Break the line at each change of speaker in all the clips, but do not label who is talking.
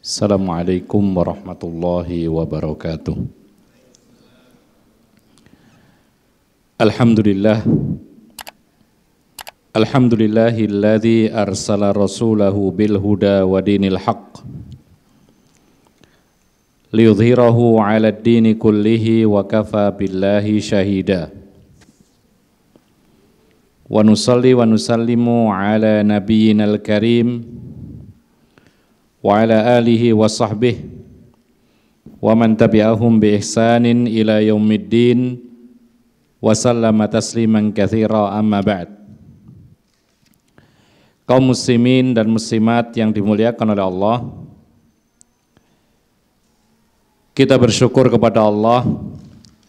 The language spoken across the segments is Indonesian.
السلام عليكم ورحمة الله وبركاته الحمد لله الحمد لله الذي أرسل رسوله بالهدى ودين الحق ليظهره على الدين كله وكفى بالله شهيدا ونصلي ونسلم على نبينا الكريم wa ala alihi wa sahbihi wa man tabi'ahum bi ihsanin ila yaumiddin wa sallama tasliman katsira amma ba'd kaum muslimin dan muslimat yang dimuliakan oleh Allah kita bersyukur kepada Allah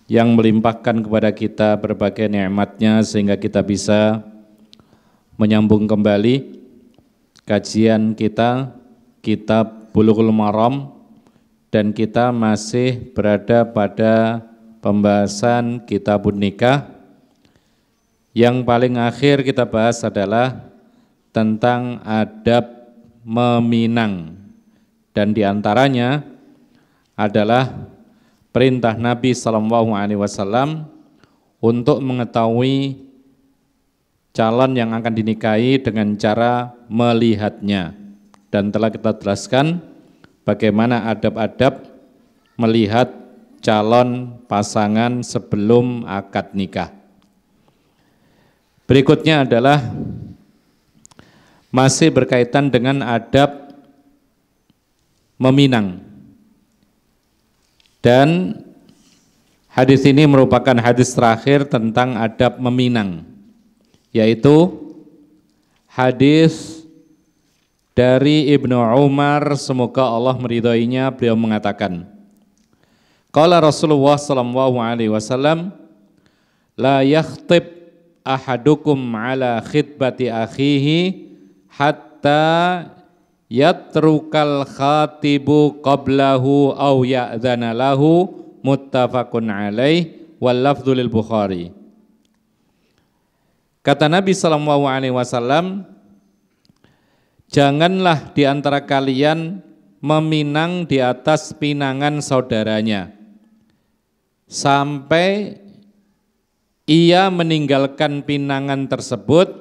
yang melimpahkan kepada kita berbagai nikmatnya sehingga kita bisa menyambung kembali kajian kita kitab Bulughul Maram dan kita masih berada pada pembahasan Kitab nikah. Yang paling akhir kita bahas adalah tentang adab meminang dan diantaranya adalah perintah Nabi SAW Alaihi Wasallam untuk mengetahui calon yang akan dinikahi dengan cara melihatnya dan telah kita jelaskan bagaimana adab-adab melihat calon pasangan sebelum akad nikah. Berikutnya adalah masih berkaitan dengan adab meminang. Dan hadis ini merupakan hadis terakhir tentang adab meminang, yaitu hadis dari Ibnu Umar, semoga Allah meridhoinya, beliau mengatakan, Kala Rasulullah sallallahu alaihi wasallam, la yakhtib ahadukum ala khitbati akhihi hatta yatrukal khatibu qablahu au ya'dhana lahu muttafaqun alaih wal lafdhu lil Bukhari. Kata Nabi sallallahu alaihi wasallam, Janganlah di antara kalian meminang di atas pinangan saudaranya sampai ia meninggalkan pinangan tersebut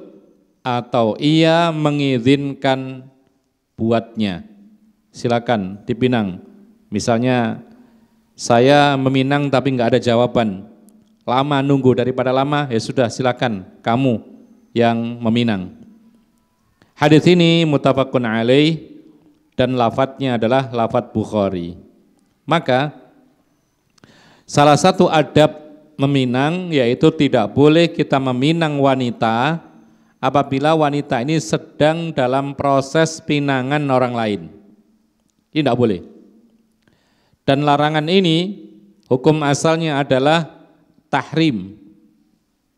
atau ia mengizinkan buatnya. Silakan dipinang. Misalnya saya meminang tapi nggak ada jawaban. Lama nunggu daripada lama ya sudah silakan kamu yang meminang. Hadis ini mutafakun alaih dan lafadznya adalah lafadz Bukhari. Maka salah satu adab meminang yaitu tidak boleh kita meminang wanita apabila wanita ini sedang dalam proses pinangan orang lain. tidak boleh. Dan larangan ini hukum asalnya adalah tahrim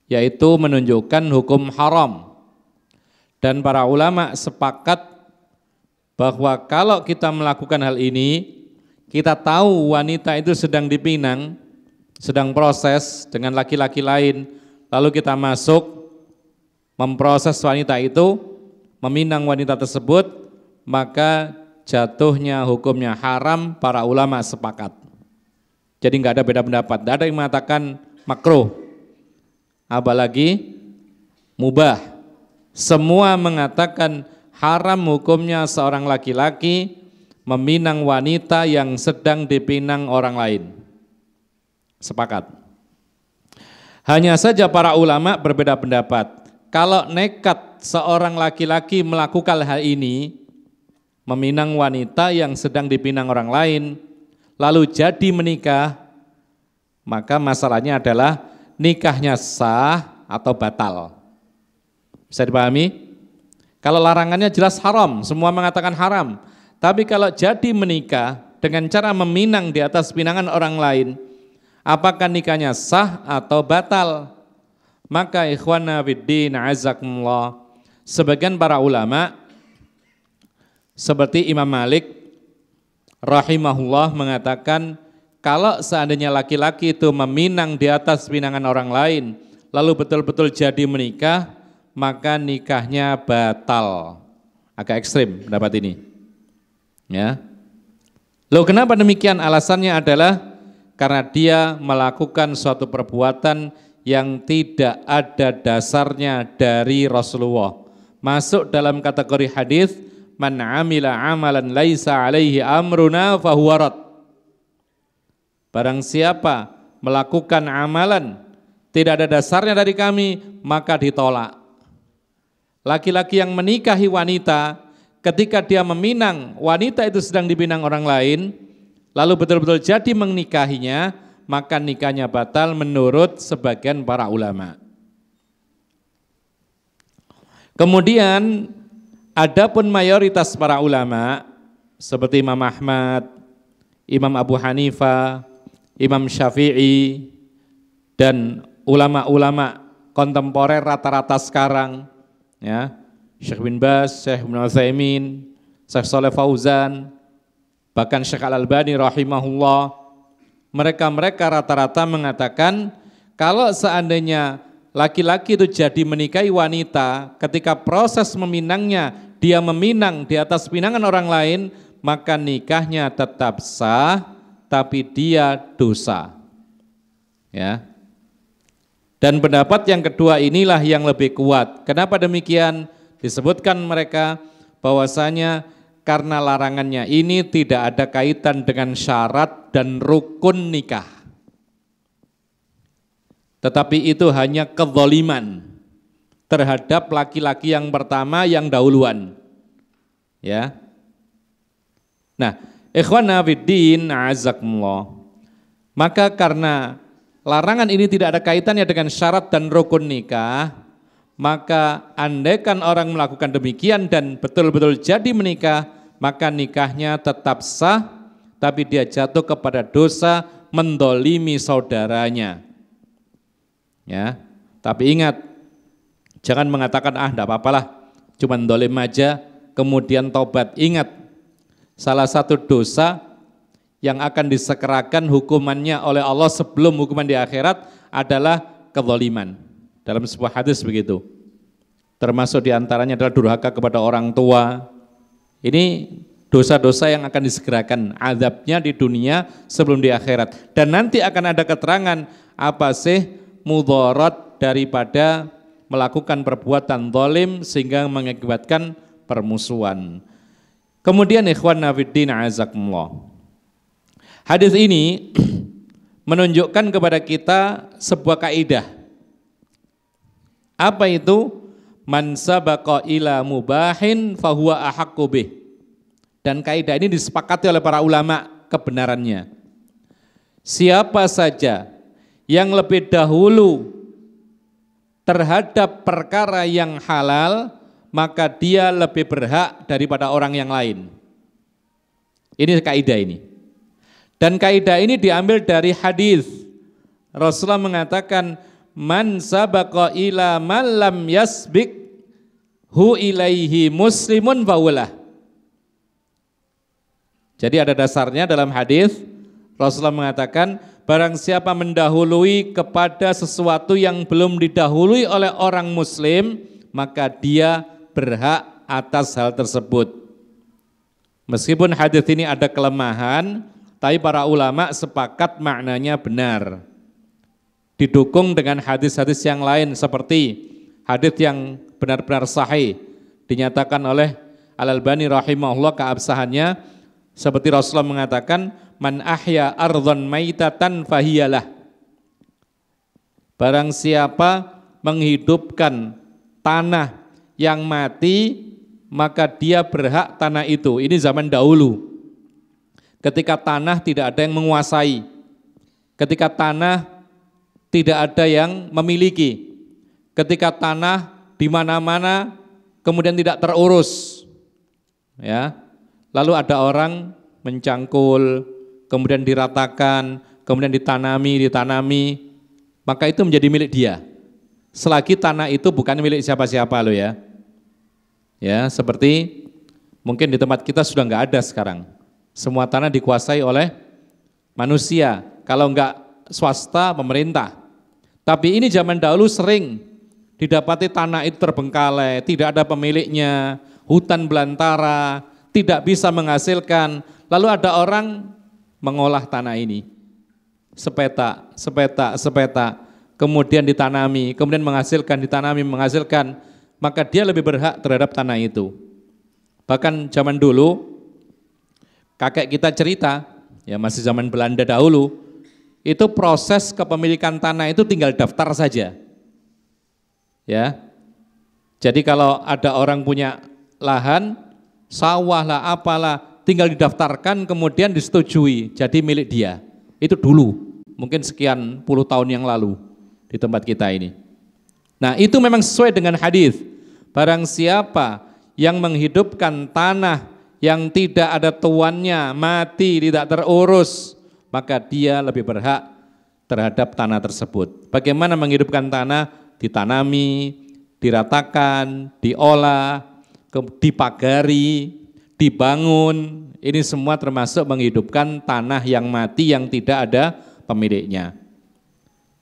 yaitu menunjukkan hukum haram dan para ulama sepakat bahwa kalau kita melakukan hal ini, kita tahu wanita itu sedang dipinang, sedang proses dengan laki-laki lain, lalu kita masuk memproses wanita itu, meminang wanita tersebut, maka jatuhnya hukumnya haram para ulama sepakat. Jadi nggak ada beda pendapat, nggak ada yang mengatakan makruh, apalagi mubah. Semua mengatakan haram hukumnya seorang laki-laki meminang wanita yang sedang dipinang orang lain. Sepakat. Hanya saja para ulama berbeda pendapat. Kalau nekat seorang laki-laki melakukan hal ini, meminang wanita yang sedang dipinang orang lain, lalu jadi menikah, maka masalahnya adalah nikahnya sah atau batal. Bisa dipahami? Kalau larangannya jelas haram, semua mengatakan haram. Tapi kalau jadi menikah dengan cara meminang di atas pinangan orang lain, apakah nikahnya sah atau batal? Maka ikhwana fiddin azakumullah. Sebagian para ulama seperti Imam Malik rahimahullah mengatakan kalau seandainya laki-laki itu meminang di atas pinangan orang lain lalu betul-betul jadi menikah maka nikahnya batal. Agak ekstrim pendapat ini. Ya. Loh kenapa demikian? Alasannya adalah karena dia melakukan suatu perbuatan yang tidak ada dasarnya dari Rasulullah. Masuk dalam kategori hadis man amila amalan laisa alaihi amruna fahuwarat. Barang siapa melakukan amalan tidak ada dasarnya dari kami, maka ditolak. Laki-laki yang menikahi wanita ketika dia meminang wanita itu sedang dipinang orang lain, lalu betul-betul jadi menikahinya, maka nikahnya batal menurut sebagian para ulama. Kemudian adapun mayoritas para ulama seperti Imam Ahmad, Imam Abu Hanifah, Imam Syafi'i dan ulama-ulama kontemporer rata-rata sekarang ya Syekh bin Bas, Syekh bin Al Al-Zaymin, Syekh Saleh Fauzan, bahkan Syekh Al Albani rahimahullah. Mereka-mereka rata-rata mengatakan kalau seandainya laki-laki itu jadi menikahi wanita ketika proses meminangnya dia meminang di atas pinangan orang lain, maka nikahnya tetap sah tapi dia dosa. Ya. Dan pendapat yang kedua inilah yang lebih kuat. Kenapa demikian? Disebutkan mereka bahwasanya karena larangannya ini tidak ada kaitan dengan syarat dan rukun nikah. Tetapi itu hanya kezoliman terhadap laki-laki yang pertama yang dahuluan. Ya. Nah, ikhwan azakumullah. Maka karena larangan ini tidak ada kaitannya dengan syarat dan rukun nikah, maka andaikan orang melakukan demikian dan betul-betul jadi menikah, maka nikahnya tetap sah, tapi dia jatuh kepada dosa mendolimi saudaranya. Ya, tapi ingat, jangan mengatakan ah tidak apa-apalah, cuma dolim aja, kemudian tobat. Ingat, salah satu dosa yang akan disekerakan hukumannya oleh Allah sebelum hukuman di akhirat adalah kezaliman. Dalam sebuah hadis begitu. Termasuk diantaranya adalah durhaka kepada orang tua. Ini dosa-dosa yang akan disegerakan azabnya di dunia sebelum di akhirat. Dan nanti akan ada keterangan apa sih mudarat daripada melakukan perbuatan zalim sehingga mengakibatkan permusuhan. Kemudian ikhwan nafiddin azakumullah. Hadis ini menunjukkan kepada kita sebuah kaidah. Apa itu? Man sabaqa ila mubahin fahuwa ahaqqu Dan kaidah ini disepakati oleh para ulama kebenarannya. Siapa saja yang lebih dahulu terhadap perkara yang halal, maka dia lebih berhak daripada orang yang lain. Ini kaidah ini. Dan kaidah ini diambil dari hadis. Rasulullah mengatakan, "Man sabaqa ila man lam yasbik hu ilaihi muslimun faulah." Jadi ada dasarnya dalam hadis Rasulullah mengatakan, barang siapa mendahului kepada sesuatu yang belum didahului oleh orang muslim, maka dia berhak atas hal tersebut. Meskipun hadis ini ada kelemahan, tapi para ulama sepakat maknanya benar. Didukung dengan hadis-hadis yang lain seperti hadis yang benar-benar sahih dinyatakan oleh Al-Albani rahimahullah keabsahannya seperti Rasulullah mengatakan man ahya ardhon maitatan fahiyalah barang siapa menghidupkan tanah yang mati maka dia berhak tanah itu ini zaman dahulu ketika tanah tidak ada yang menguasai, ketika tanah tidak ada yang memiliki, ketika tanah di mana-mana kemudian tidak terurus. Ya. Lalu ada orang mencangkul, kemudian diratakan, kemudian ditanami, ditanami, maka itu menjadi milik dia. Selagi tanah itu bukan milik siapa-siapa loh ya. Ya, seperti mungkin di tempat kita sudah nggak ada sekarang semua tanah dikuasai oleh manusia. Kalau enggak swasta, pemerintah. Tapi ini zaman dahulu sering didapati tanah itu terbengkalai, tidak ada pemiliknya, hutan belantara, tidak bisa menghasilkan. Lalu ada orang mengolah tanah ini. Sepetak, sepetak, sepetak. Kemudian ditanami, kemudian menghasilkan, ditanami, menghasilkan. Maka dia lebih berhak terhadap tanah itu. Bahkan zaman dulu kakek kita cerita, ya masih zaman Belanda dahulu, itu proses kepemilikan tanah itu tinggal daftar saja. Ya. Jadi kalau ada orang punya lahan, sawah lah apalah, tinggal didaftarkan kemudian disetujui jadi milik dia. Itu dulu, mungkin sekian puluh tahun yang lalu di tempat kita ini. Nah, itu memang sesuai dengan hadis. Barang siapa yang menghidupkan tanah yang tidak ada tuannya, mati, tidak terurus, maka dia lebih berhak terhadap tanah tersebut. Bagaimana menghidupkan tanah? Ditanami, diratakan, diolah, dipagari, dibangun. Ini semua termasuk menghidupkan tanah yang mati yang tidak ada pemiliknya.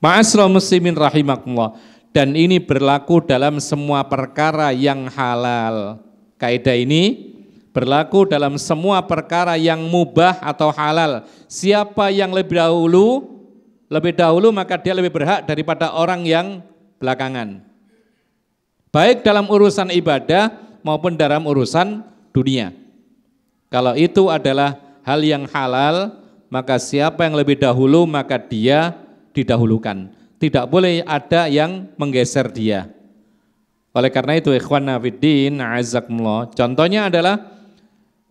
Ma'asra muslimin rahimakumullah. Dan ini berlaku dalam semua perkara yang halal. Kaidah ini berlaku dalam semua perkara yang mubah atau halal. Siapa yang lebih dahulu lebih dahulu maka dia lebih berhak daripada orang yang belakangan. Baik dalam urusan ibadah maupun dalam urusan dunia. Kalau itu adalah hal yang halal, maka siapa yang lebih dahulu maka dia didahulukan. Tidak boleh ada yang menggeser dia. Oleh karena itu ikhwan nafiddin azakumullah. Contohnya adalah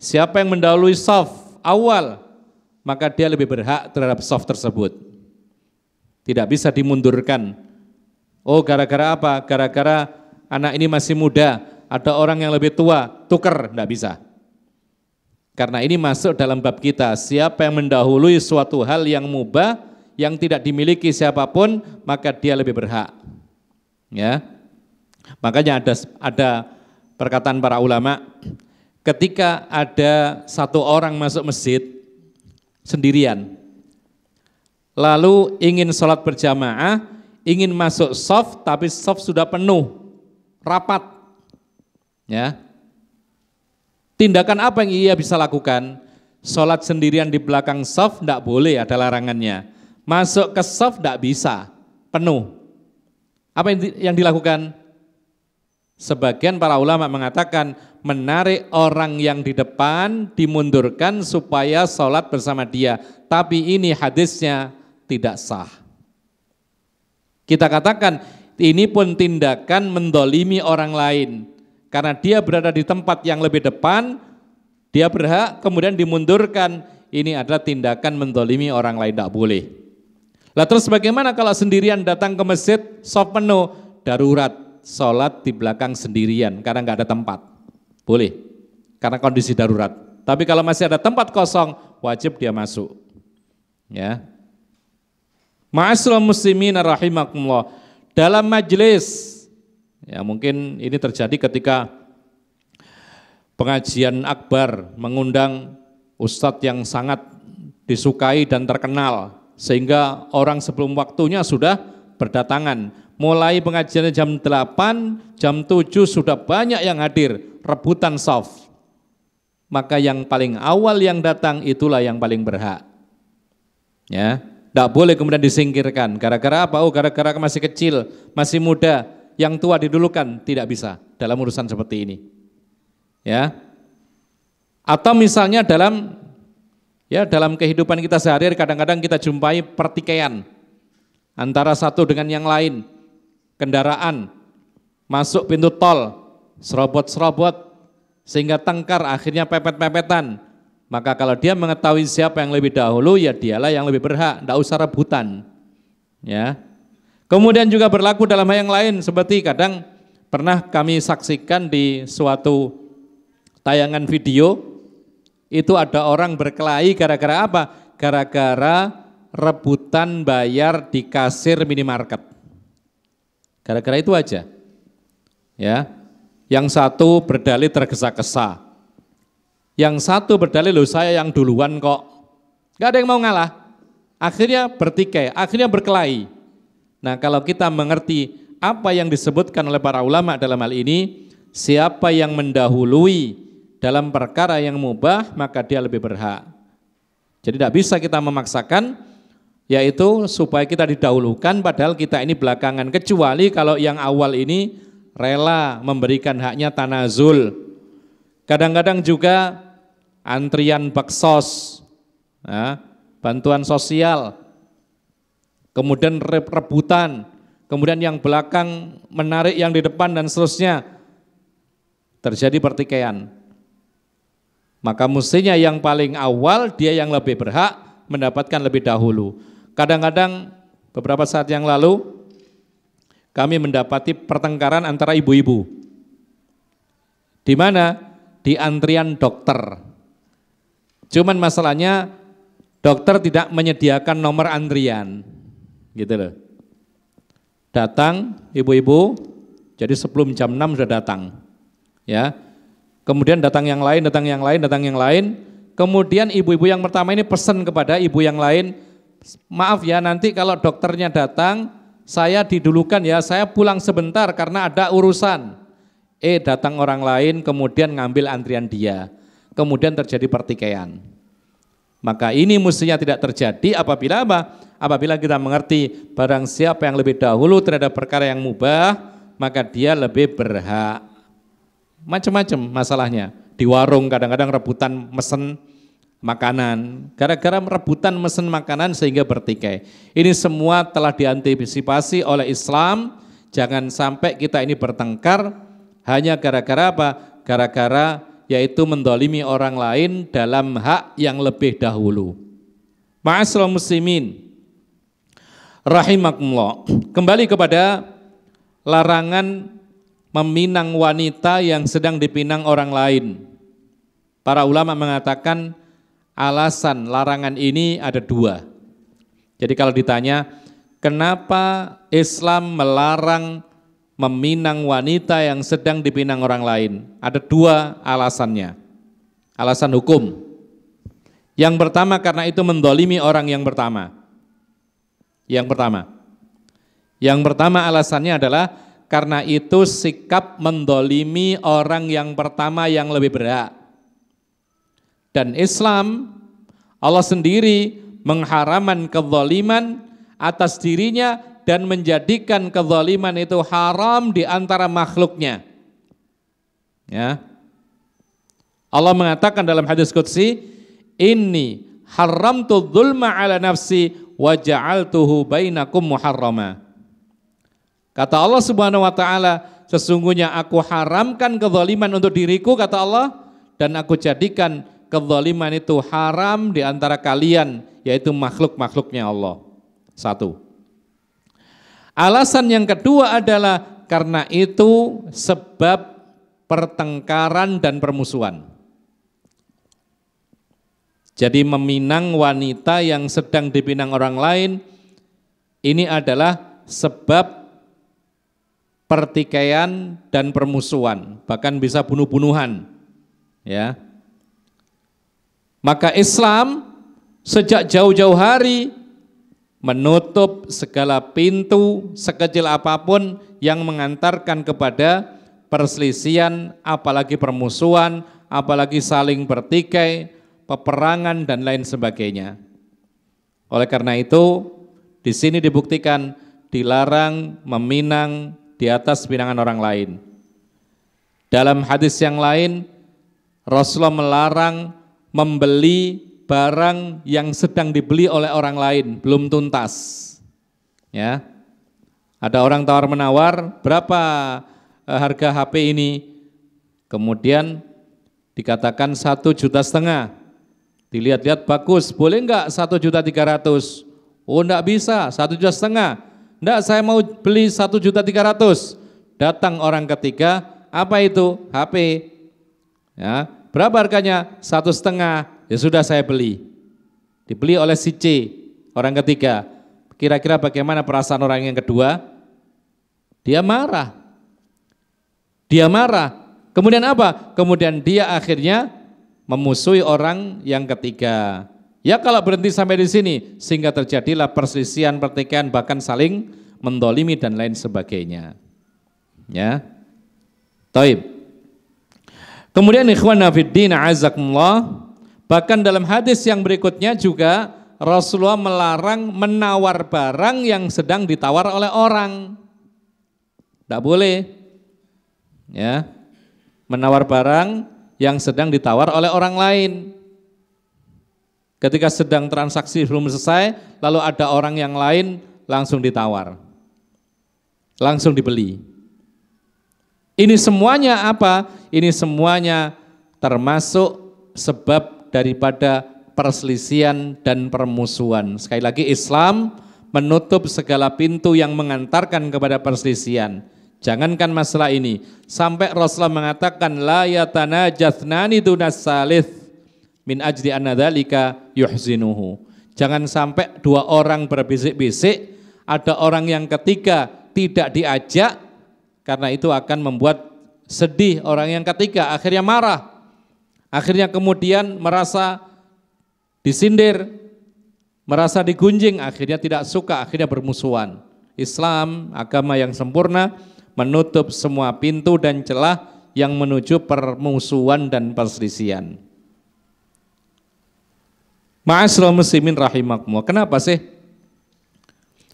Siapa yang mendahului soft awal, maka dia lebih berhak terhadap soft tersebut. Tidak bisa dimundurkan. Oh, gara-gara apa? Gara-gara anak ini masih muda, ada orang yang lebih tua, tuker, tidak bisa. Karena ini masuk dalam bab kita, siapa yang mendahului suatu hal yang mubah, yang tidak dimiliki siapapun, maka dia lebih berhak. Ya, Makanya ada ada perkataan para ulama, ketika ada satu orang masuk masjid sendirian, lalu ingin sholat berjamaah, ingin masuk soft, tapi soft sudah penuh, rapat, ya. Tindakan apa yang ia bisa lakukan? Sholat sendirian di belakang soft tidak boleh, ada larangannya. Masuk ke soft tidak bisa, penuh. Apa yang dilakukan? Sebagian para ulama mengatakan menarik orang yang di depan dimundurkan supaya sholat bersama dia. Tapi ini hadisnya tidak sah. Kita katakan ini pun tindakan mendolimi orang lain. Karena dia berada di tempat yang lebih depan, dia berhak kemudian dimundurkan. Ini adalah tindakan mendolimi orang lain, tidak boleh. Lah terus bagaimana kalau sendirian datang ke masjid, sop penuh, darurat, sholat di belakang sendirian karena nggak ada tempat. Boleh, karena kondisi darurat. Tapi kalau masih ada tempat kosong, wajib dia masuk. Ya. Ma'asyiral muslimin rahimakumullah. Dalam majelis ya mungkin ini terjadi ketika pengajian akbar mengundang ustadz yang sangat disukai dan terkenal sehingga orang sebelum waktunya sudah berdatangan Mulai pengajian jam 8, jam 7 sudah banyak yang hadir, rebutan soft. Maka yang paling awal yang datang itulah yang paling berhak. Ya, tidak boleh kemudian disingkirkan. Gara-gara apa? Oh, gara-gara masih kecil, masih muda, yang tua didulukan, tidak bisa dalam urusan seperti ini. Ya, atau misalnya dalam ya dalam kehidupan kita sehari-hari kadang-kadang kita jumpai pertikaian antara satu dengan yang lain kendaraan masuk pintu tol, serobot-serobot, sehingga tengkar akhirnya pepet-pepetan. Maka kalau dia mengetahui siapa yang lebih dahulu, ya dialah yang lebih berhak, tidak usah rebutan. Ya. Kemudian juga berlaku dalam hal yang lain, seperti kadang pernah kami saksikan di suatu tayangan video, itu ada orang berkelahi gara-gara apa? Gara-gara rebutan bayar di kasir minimarket. Gara-gara itu aja. Ya. Yang satu berdalih tergesa-gesa. Yang satu berdalih loh saya yang duluan kok. Gak ada yang mau ngalah. Akhirnya bertikai, akhirnya berkelahi. Nah kalau kita mengerti apa yang disebutkan oleh para ulama dalam hal ini, siapa yang mendahului dalam perkara yang mubah maka dia lebih berhak. Jadi tidak bisa kita memaksakan yaitu supaya kita didahulukan padahal kita ini belakangan kecuali kalau yang awal ini rela memberikan haknya tanazul kadang-kadang juga antrian baksos ya, bantuan sosial kemudian rebutan kemudian yang belakang menarik yang di depan dan seterusnya terjadi pertikaian maka mestinya yang paling awal dia yang lebih berhak mendapatkan lebih dahulu Kadang-kadang beberapa saat yang lalu kami mendapati pertengkaran antara ibu-ibu. Di mana? Di antrian dokter. Cuman masalahnya dokter tidak menyediakan nomor antrian. Gitu loh. Datang ibu-ibu, jadi sebelum jam 6 sudah datang. Ya. Kemudian datang yang lain, datang yang lain, datang yang lain. Kemudian ibu-ibu yang pertama ini pesan kepada ibu yang lain, maaf ya nanti kalau dokternya datang saya didulukan ya saya pulang sebentar karena ada urusan eh datang orang lain kemudian ngambil antrian dia kemudian terjadi pertikaian maka ini mestinya tidak terjadi apabila apa apabila kita mengerti barang siapa yang lebih dahulu terhadap perkara yang mubah maka dia lebih berhak macam-macam masalahnya di warung kadang-kadang rebutan mesen makanan. Gara-gara rebutan mesin makanan sehingga bertikai. Ini semua telah diantisipasi oleh Islam. Jangan sampai kita ini bertengkar hanya gara-gara apa? Gara-gara yaitu mendolimi orang lain dalam hak yang lebih dahulu. Ma'asra muslimin, rahimakumullah. Kembali kepada larangan meminang wanita yang sedang dipinang orang lain. Para ulama mengatakan alasan larangan ini ada dua. Jadi kalau ditanya, kenapa Islam melarang meminang wanita yang sedang dipinang orang lain? Ada dua alasannya. Alasan hukum. Yang pertama karena itu mendolimi orang yang pertama. Yang pertama. Yang pertama alasannya adalah karena itu sikap mendolimi orang yang pertama yang lebih berhak. Dan Islam Allah sendiri mengharaman kezaliman atas dirinya dan menjadikan kezaliman itu haram di antara makhluknya. Ya. Allah mengatakan dalam hadis ini haram tu zulma ala nafsi wa ja'altuhu bainakum muharrama." Kata Allah Subhanahu wa taala, sesungguhnya aku haramkan kezaliman untuk diriku kata Allah dan aku jadikan kezaliman itu haram di antara kalian yaitu makhluk-makhluknya Allah. Satu. Alasan yang kedua adalah karena itu sebab pertengkaran dan permusuhan. Jadi meminang wanita yang sedang dipinang orang lain ini adalah sebab pertikaian dan permusuhan, bahkan bisa bunuh-bunuhan. Ya. Maka Islam sejak jauh-jauh hari menutup segala pintu sekecil apapun yang mengantarkan kepada perselisian, apalagi permusuhan, apalagi saling bertikai, peperangan dan lain sebagainya. Oleh karena itu, di sini dibuktikan dilarang meminang di atas pinangan orang lain. Dalam hadis yang lain, Rasulullah melarang membeli barang yang sedang dibeli oleh orang lain belum tuntas. Ya. Ada orang tawar menawar, berapa eh, harga HP ini? Kemudian dikatakan satu juta setengah. Dilihat-lihat bagus, boleh enggak satu juta tiga ratus? Oh enggak bisa, satu juta setengah. Enggak, saya mau beli satu juta tiga ratus. Datang orang ketiga, apa itu? HP. Ya, Berapa harganya? Satu setengah. Ya sudah saya beli. Dibeli oleh si C, orang ketiga. Kira-kira bagaimana perasaan orang yang kedua? Dia marah. Dia marah. Kemudian apa? Kemudian dia akhirnya memusuhi orang yang ketiga. Ya kalau berhenti sampai di sini, sehingga terjadilah perselisihan, pertikaian, bahkan saling mendolimi dan lain sebagainya. Ya, Taib. Kemudian ikhwan nafiddin azakumullah, bahkan dalam hadis yang berikutnya juga Rasulullah melarang menawar barang yang sedang ditawar oleh orang. Tidak boleh. Ya. Menawar barang yang sedang ditawar oleh orang lain. Ketika sedang transaksi belum selesai, lalu ada orang yang lain langsung ditawar. Langsung dibeli. Ini semuanya apa? Ini semuanya termasuk sebab daripada perselisian dan permusuhan. Sekali lagi Islam menutup segala pintu yang mengantarkan kepada perselisian. Jangankan masalah ini, sampai Rasulullah mengatakan la yatanajathnani dunas salis min ajdi anadhalika yuhzinuhu. Jangan sampai dua orang berbisik-bisik, ada orang yang ketiga tidak diajak karena itu akan membuat sedih orang yang ketiga, akhirnya marah. Akhirnya kemudian merasa disindir, merasa digunjing, akhirnya tidak suka, akhirnya bermusuhan. Islam, agama yang sempurna, menutup semua pintu dan celah yang menuju permusuhan dan perselisihan. Ma'asral muslimin rahimakumullah. Kenapa sih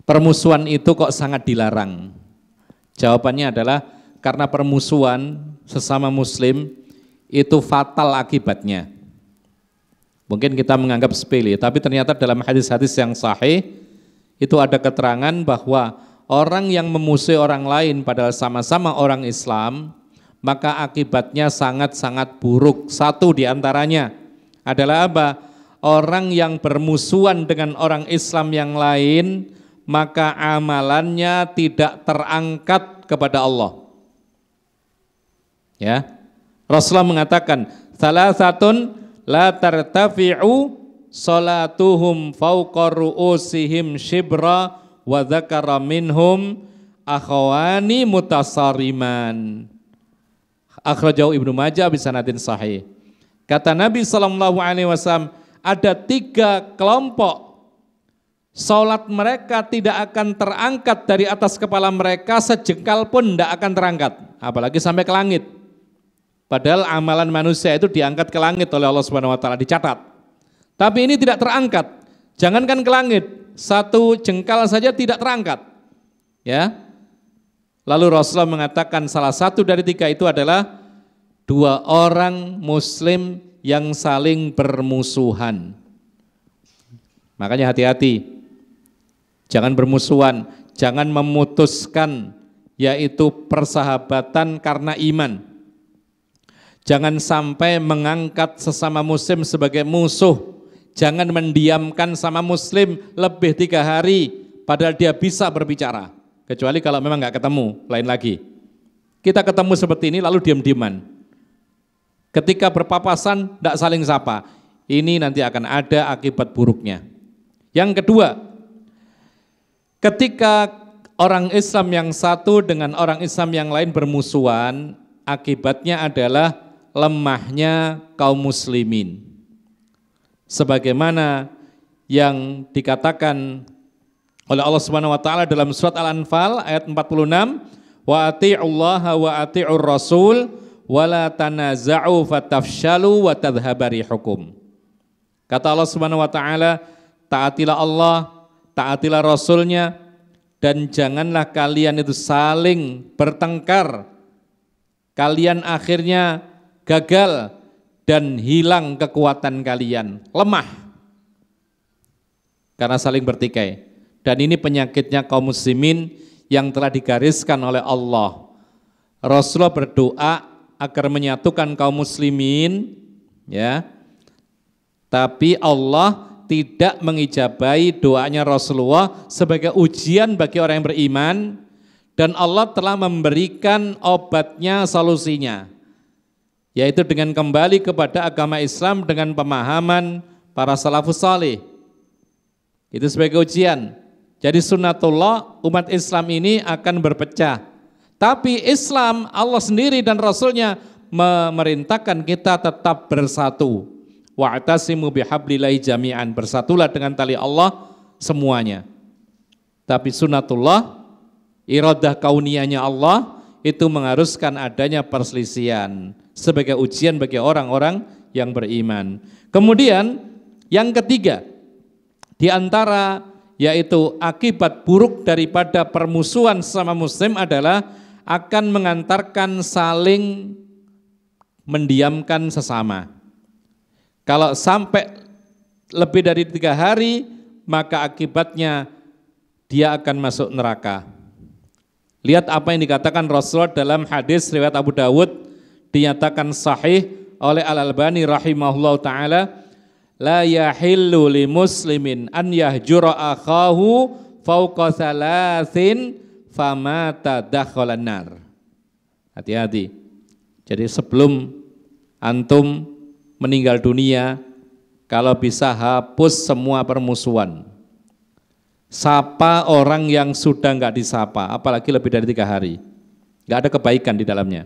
permusuhan itu kok sangat dilarang? Jawabannya adalah karena permusuhan sesama muslim itu fatal akibatnya. Mungkin kita menganggap sepele, tapi ternyata dalam hadis-hadis yang sahih itu ada keterangan bahwa orang yang memusuhi orang lain padahal sama-sama orang Islam, maka akibatnya sangat-sangat buruk. Satu di antaranya adalah apa? Orang yang bermusuhan dengan orang Islam yang lain, maka amalannya tidak terangkat kepada Allah. Ya. Rasulullah mengatakan, salah satu la tartafi'u salatuhum fawqa ru'usihim shibra wa dzakara minhum akhawani mutasariman. Akhrajau Ibnu Majah bisanadin sahih. Kata Nabi sallallahu alaihi wasallam, ada tiga kelompok Salat mereka tidak akan terangkat dari atas kepala mereka, sejengkal pun tidak akan terangkat, apalagi sampai ke langit. Padahal amalan manusia itu diangkat ke langit oleh Allah Subhanahu wa taala dicatat. Tapi ini tidak terangkat. Jangankan ke langit, satu jengkal saja tidak terangkat. Ya. Lalu Rasulullah mengatakan salah satu dari tiga itu adalah dua orang muslim yang saling bermusuhan. Makanya hati-hati. Jangan bermusuhan, jangan memutuskan yaitu persahabatan karena iman. Jangan sampai mengangkat sesama muslim sebagai musuh. Jangan mendiamkan sama muslim lebih tiga hari, padahal dia bisa berbicara. Kecuali kalau memang nggak ketemu, lain lagi. Kita ketemu seperti ini lalu diam-diaman. Ketika berpapasan, tidak saling sapa. Ini nanti akan ada akibat buruknya. Yang kedua, Ketika orang Islam yang satu dengan orang Islam yang lain bermusuhan, akibatnya adalah lemahnya kaum muslimin. Sebagaimana yang dikatakan oleh Allah Subhanahu wa taala dalam surat Al-Anfal ayat 46, "Wa ati'ullaha wa ati'ur rasul wa la tanaza'u fatafshalu wa tadhhabari hukum." Kata Allah Subhanahu wa taala, taatilah Allah, taatilah Rasulnya, dan janganlah kalian itu saling bertengkar. Kalian akhirnya gagal dan hilang kekuatan kalian, lemah karena saling bertikai. Dan ini penyakitnya kaum muslimin yang telah digariskan oleh Allah. Rasulullah berdoa agar menyatukan kaum muslimin ya. Tapi Allah tidak mengijabai doanya Rasulullah sebagai ujian bagi orang yang beriman dan Allah telah memberikan obatnya, solusinya yaitu dengan kembali kepada agama Islam dengan pemahaman para salafus salih itu sebagai ujian jadi sunnatullah umat Islam ini akan berpecah tapi Islam Allah sendiri dan Rasulnya memerintahkan kita tetap bersatu Wa'tasimu bihablillahi jami'an. Bersatulah dengan tali Allah semuanya. Tapi sunatullah, iradah kaunianya Allah, itu mengharuskan adanya perselisian sebagai ujian bagi orang-orang yang beriman. Kemudian yang ketiga, di antara yaitu akibat buruk daripada permusuhan sama muslim adalah akan mengantarkan saling mendiamkan sesama. Kalau sampai lebih dari tiga hari, maka akibatnya dia akan masuk neraka. Lihat apa yang dikatakan Rasulullah dalam hadis riwayat Abu Dawud dinyatakan sahih oleh Al Albani rahimahullah taala la yahillu li muslimin an yahjura akhahu fauqa thalathin famata dakhalan nar. Hati-hati. Jadi sebelum antum meninggal dunia, kalau bisa hapus semua permusuhan. Sapa orang yang sudah nggak disapa, apalagi lebih dari tiga hari. Nggak ada kebaikan di dalamnya.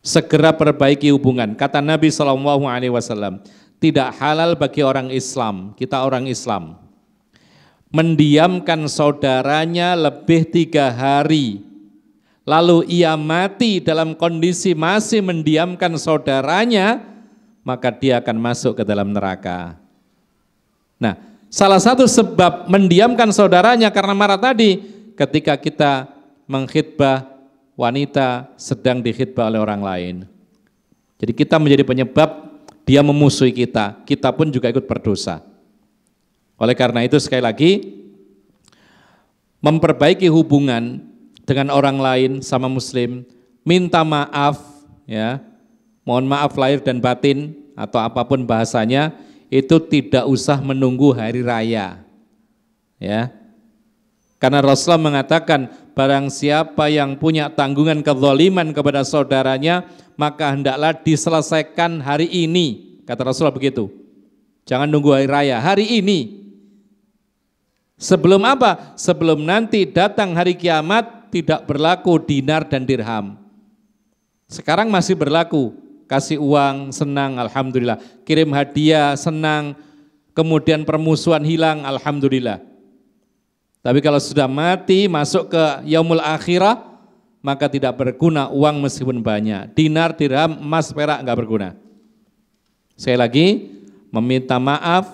Segera perbaiki hubungan. Kata Nabi Shallallahu Alaihi Wasallam, tidak halal bagi orang Islam. Kita orang Islam mendiamkan saudaranya lebih tiga hari. Lalu ia mati dalam kondisi masih mendiamkan saudaranya, maka dia akan masuk ke dalam neraka. Nah, salah satu sebab mendiamkan saudaranya karena marah tadi, ketika kita mengkhidbah wanita sedang dikhidbah oleh orang lain. Jadi kita menjadi penyebab dia memusuhi kita, kita pun juga ikut berdosa. Oleh karena itu sekali lagi, memperbaiki hubungan dengan orang lain sama muslim, minta maaf ya, mohon maaf lahir dan batin atau apapun bahasanya itu tidak usah menunggu hari raya ya karena Rasulullah mengatakan barang siapa yang punya tanggungan kezaliman kepada saudaranya maka hendaklah diselesaikan hari ini kata Rasulullah begitu jangan nunggu hari raya hari ini sebelum apa sebelum nanti datang hari kiamat tidak berlaku dinar dan dirham sekarang masih berlaku kasih uang, senang, alhamdulillah. Kirim hadiah, senang, kemudian permusuhan hilang, alhamdulillah. Tapi kalau sudah mati masuk ke yaumul akhirah, maka tidak berguna uang meskipun banyak. Dinar, dirham, emas, perak nggak berguna. saya lagi, meminta maaf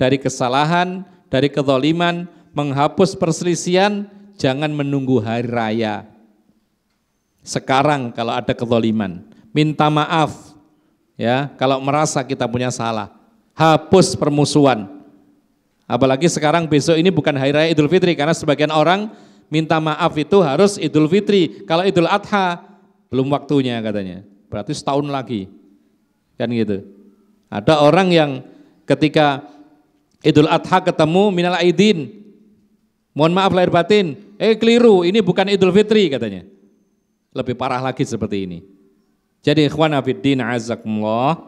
dari kesalahan, dari kezaliman, menghapus perselisian jangan menunggu hari raya. Sekarang kalau ada kezaliman minta maaf ya kalau merasa kita punya salah hapus permusuhan apalagi sekarang besok ini bukan hari raya Idul Fitri karena sebagian orang minta maaf itu harus Idul Fitri kalau Idul Adha belum waktunya katanya berarti setahun lagi kan gitu ada orang yang ketika Idul Adha ketemu minal aidin mohon maaf lahir batin eh keliru ini bukan Idul Fitri katanya lebih parah lagi seperti ini jadi ikhwan afiddin azakumullah,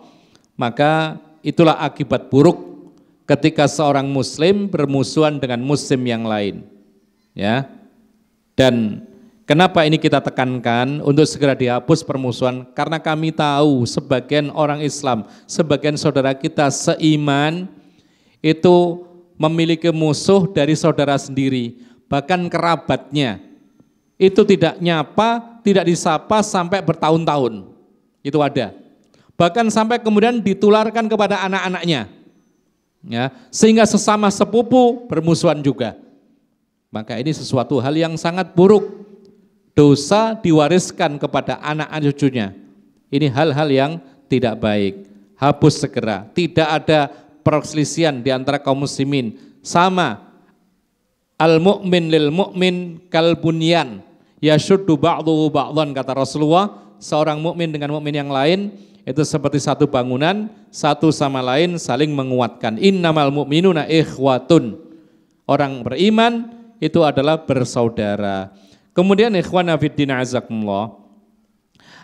maka itulah akibat buruk ketika seorang muslim bermusuhan dengan muslim yang lain. Ya. Dan kenapa ini kita tekankan untuk segera dihapus permusuhan? Karena kami tahu sebagian orang Islam, sebagian saudara kita seiman itu memiliki musuh dari saudara sendiri, bahkan kerabatnya. Itu tidak nyapa, tidak disapa sampai bertahun-tahun. Itu ada. Bahkan sampai kemudian ditularkan kepada anak-anaknya. Ya, sehingga sesama sepupu bermusuhan juga. Maka ini sesuatu hal yang sangat buruk. Dosa diwariskan kepada anak-anak cucunya. Ini hal-hal yang tidak baik. Hapus segera. Tidak ada perselisihan di antara kaum muslimin. Sama al mukmin lil mukmin kal bunyan yashuddu ba'dhuhu ba'dhan kata Rasulullah seorang mukmin dengan mukmin yang lain itu seperti satu bangunan, satu sama lain saling menguatkan. Innamal mu'minuna ikhwatun. Orang beriman itu adalah bersaudara. Kemudian ikhwan fiddin azakumullah.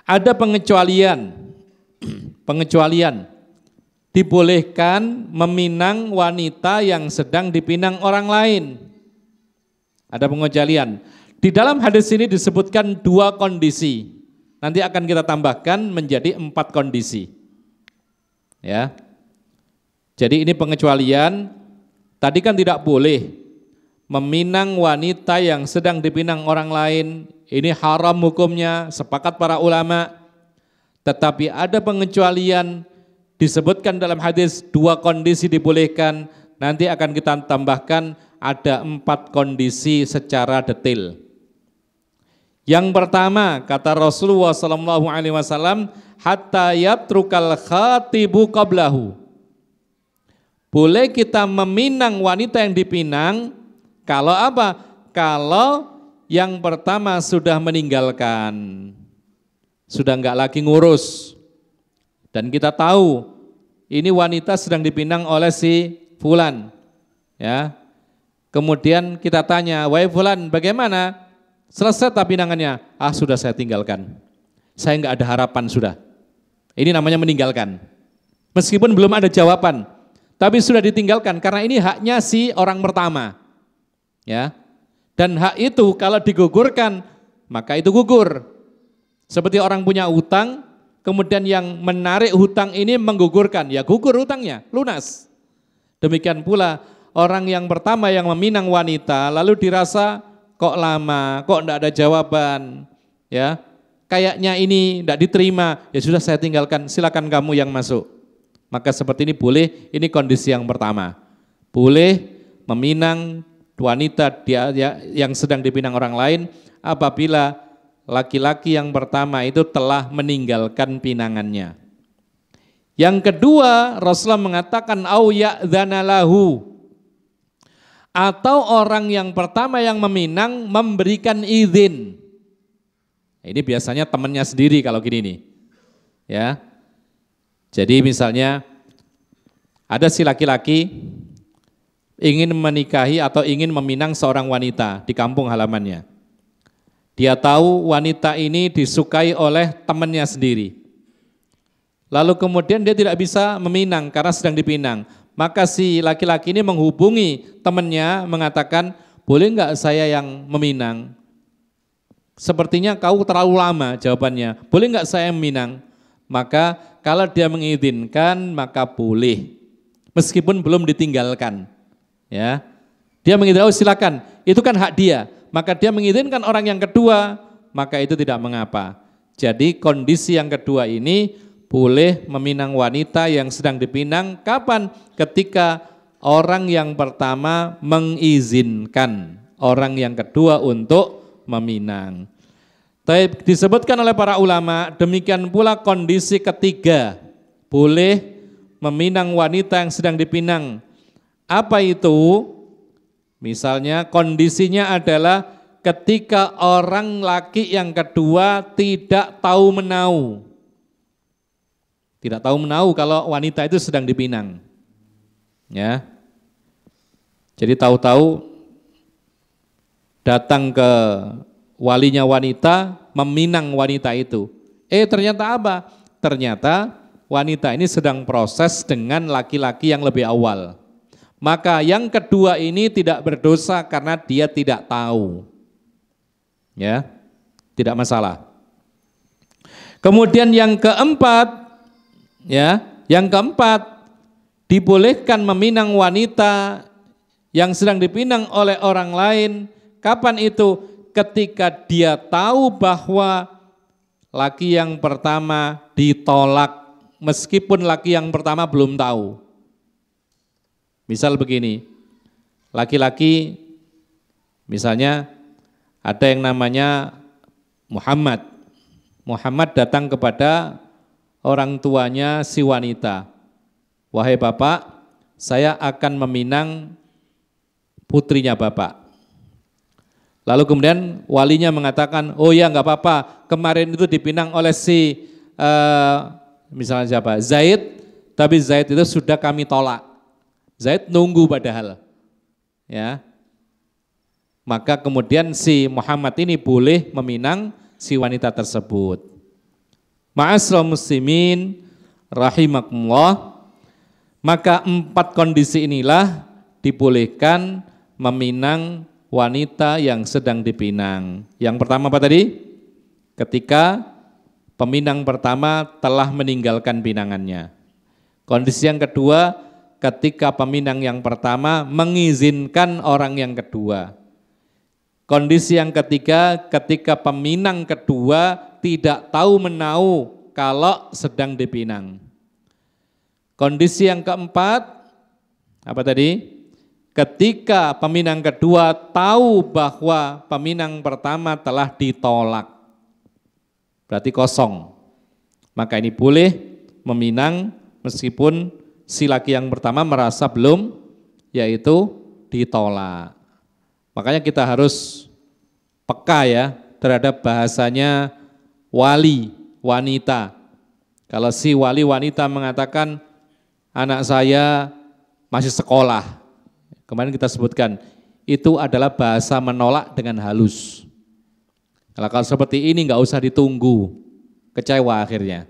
Ada pengecualian. pengecualian. Dibolehkan meminang wanita yang sedang dipinang orang lain. Ada pengecualian. Di dalam hadis ini disebutkan dua kondisi. Nanti akan kita tambahkan menjadi empat kondisi. Ya. Jadi ini pengecualian tadi kan tidak boleh meminang wanita yang sedang dipinang orang lain. Ini haram hukumnya, sepakat para ulama. Tetapi ada pengecualian disebutkan dalam hadis dua kondisi dibolehkan. Nanti akan kita tambahkan ada empat kondisi secara detail. Yang pertama kata Rasulullah sallallahu alaihi wasallam hatta yatrukal khatibu qablahu. Boleh kita meminang wanita yang dipinang kalau apa? Kalau yang pertama sudah meninggalkan sudah enggak lagi ngurus dan kita tahu ini wanita sedang dipinang oleh si fulan ya kemudian kita tanya wahai fulan bagaimana Selesai tapi nangannya ah sudah saya tinggalkan. Saya nggak ada harapan sudah. Ini namanya meninggalkan. Meskipun belum ada jawaban, tapi sudah ditinggalkan karena ini haknya si orang pertama. Ya. Dan hak itu kalau digugurkan, maka itu gugur. Seperti orang punya utang, kemudian yang menarik hutang ini menggugurkan, ya gugur hutangnya, lunas. Demikian pula orang yang pertama yang meminang wanita lalu dirasa kok lama, kok enggak ada jawaban, ya. Kayaknya ini enggak diterima, ya sudah saya tinggalkan, silakan kamu yang masuk. Maka seperti ini boleh, ini kondisi yang pertama. Boleh meminang wanita dia ya, yang sedang dipinang orang lain apabila laki-laki yang pertama itu telah meninggalkan pinangannya. Yang kedua, Rasulullah mengatakan au ya'dzanalahu atau orang yang pertama yang meminang memberikan izin. Nah, ini biasanya temannya sendiri kalau gini nih. Ya. Jadi misalnya ada si laki-laki ingin menikahi atau ingin meminang seorang wanita di kampung halamannya. Dia tahu wanita ini disukai oleh temannya sendiri. Lalu kemudian dia tidak bisa meminang karena sedang dipinang. Maka si laki-laki ini menghubungi temannya mengatakan, boleh nggak saya yang meminang? Sepertinya kau terlalu lama jawabannya. Boleh nggak saya yang meminang? Maka kalau dia mengizinkan maka boleh. Meskipun belum ditinggalkan. Ya. Dia mengizinkan, oh silakan. Itu kan hak dia. Maka dia mengizinkan orang yang kedua, maka itu tidak mengapa. Jadi kondisi yang kedua ini boleh meminang wanita yang sedang dipinang kapan? Ketika orang yang pertama mengizinkan orang yang kedua untuk meminang. Tapi disebutkan oleh para ulama, demikian pula kondisi ketiga, boleh meminang wanita yang sedang dipinang. Apa itu? Misalnya kondisinya adalah ketika orang laki yang kedua tidak tahu menau. Tidak tahu menahu kalau wanita itu sedang dipinang. Ya. Jadi tahu-tahu datang ke walinya wanita, meminang wanita itu. Eh ternyata apa? Ternyata wanita ini sedang proses dengan laki-laki yang lebih awal. Maka yang kedua ini tidak berdosa karena dia tidak tahu. Ya. Tidak masalah. Kemudian yang keempat Ya, yang keempat, dibolehkan meminang wanita yang sedang dipinang oleh orang lain. Kapan itu? Ketika dia tahu bahwa laki yang pertama ditolak meskipun laki yang pertama belum tahu. Misal begini, laki-laki misalnya ada yang namanya Muhammad. Muhammad datang kepada orang tuanya si wanita, "Wahai Bapak, saya akan meminang putrinya Bapak." Lalu kemudian walinya mengatakan, "Oh ya, enggak apa-apa. Kemarin itu dipinang oleh si uh, misalnya siapa? Zaid, tapi Zaid itu sudah kami tolak. Zaid nunggu padahal. Ya. Maka kemudian si Muhammad ini boleh meminang si wanita tersebut. Ma'asra muslimin rahimakumullah maka empat kondisi inilah dibolehkan meminang wanita yang sedang dipinang. Yang pertama apa tadi? Ketika peminang pertama telah meninggalkan pinangannya. Kondisi yang kedua, ketika peminang yang pertama mengizinkan orang yang kedua. Kondisi yang ketiga, ketika peminang kedua tidak tahu menau kalau sedang dipinang. Kondisi yang keempat, apa tadi? Ketika peminang kedua tahu bahwa peminang pertama telah ditolak. Berarti kosong. Maka ini boleh meminang meskipun si laki yang pertama merasa belum yaitu ditolak. Makanya kita harus peka ya terhadap bahasanya wali wanita. Kalau si wali wanita mengatakan anak saya masih sekolah, kemarin kita sebutkan, itu adalah bahasa menolak dengan halus. Kalau, kalau seperti ini nggak usah ditunggu, kecewa akhirnya.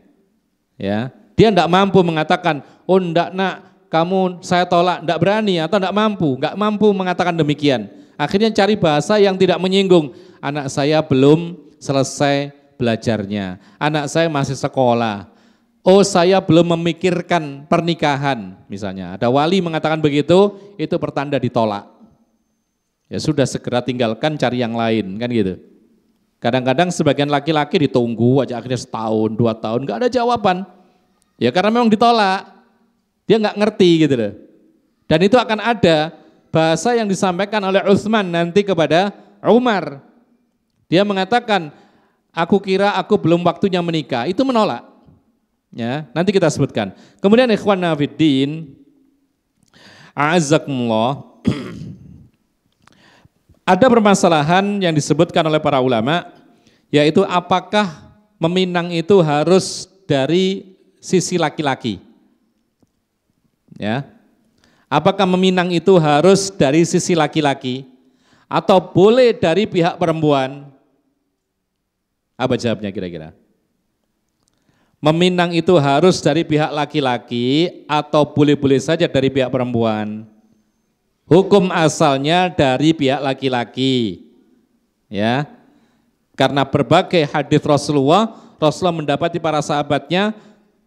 Ya, dia nggak mampu mengatakan, oh enggak nak, kamu saya tolak, ndak berani atau nggak mampu, nggak mampu mengatakan demikian. Akhirnya cari bahasa yang tidak menyinggung, anak saya belum selesai belajarnya. Anak saya masih sekolah. Oh, saya belum memikirkan pernikahan misalnya. Ada wali mengatakan begitu, itu pertanda ditolak. Ya sudah segera tinggalkan cari yang lain kan gitu. Kadang-kadang sebagian laki-laki ditunggu aja akhirnya setahun, dua tahun, nggak ada jawaban. Ya karena memang ditolak. Dia nggak ngerti gitu loh. Dan itu akan ada bahasa yang disampaikan oleh Utsman nanti kepada Umar. Dia mengatakan, Aku kira aku belum waktunya menikah. Itu menolak. Ya, nanti kita sebutkan. Kemudian ikhwan nafiddin, azakumullah, ada permasalahan yang disebutkan oleh para ulama, yaitu apakah meminang itu harus dari sisi laki-laki. Ya. Apakah meminang itu harus dari sisi laki-laki atau boleh dari pihak perempuan? Apa jawabnya kira-kira? Meminang itu harus dari pihak laki-laki atau boleh-boleh saja dari pihak perempuan. Hukum asalnya dari pihak laki-laki. Ya. Karena berbagai hadis Rasulullah, Rasulullah mendapati para sahabatnya